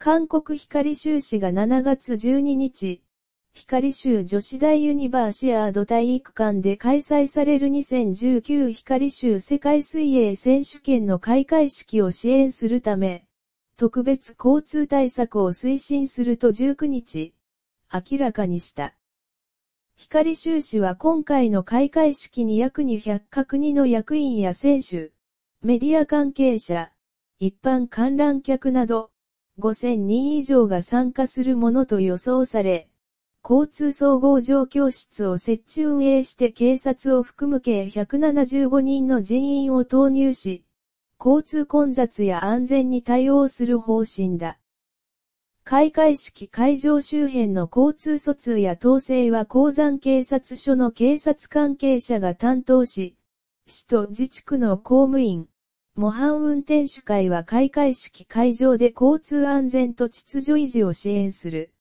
韓国光州市が7月12日、光州女子大ユニバーシアード体育館で開催される2019光州世界水泳選手権の開会式を支援するため、特別交通対策を推進すると19日、明らかにした。光州市は今回の開会式に約200か国の役員や選手、メディア関係者、一般観覧客など、5000人以上が参加するものと予想され、交通総合状況室を設置運営して警察を含む計175人の人員を投入し、交通混雑や安全に対応する方針だ。開会式会場周辺の交通疎通や統制は鉱山警察署の警察関係者が担当し、市と自治区の公務員、模範運転手会は開会式会場で交通安全と秩序維持を支援する。